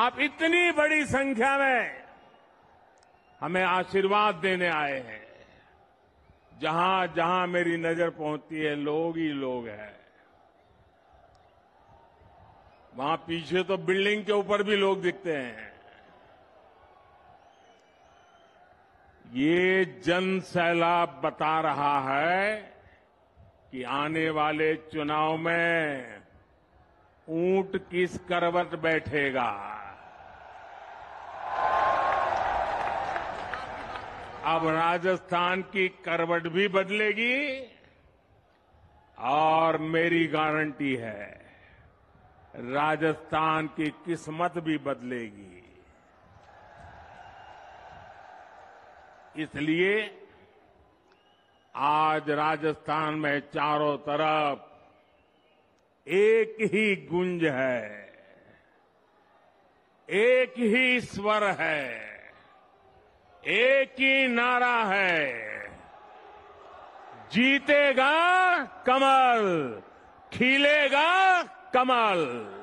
आप इतनी बड़ी संख्या में हमें आशीर्वाद देने आए हैं जहां जहां मेरी नजर पहुंचती है लोग ही लोग हैं वहां पीछे तो बिल्डिंग के ऊपर भी लोग दिखते हैं ये जन सैलाब बता रहा है कि आने वाले चुनाव में ऊंट किस करवट बैठेगा अब राजस्थान की करवट भी बदलेगी और मेरी गारंटी है राजस्थान की किस्मत भी बदलेगी इसलिए आज राजस्थान में चारों तरफ एक ही गुंज है एक ही स्वर है एक ही नारा है जीतेगा कमल खिलेगा कमल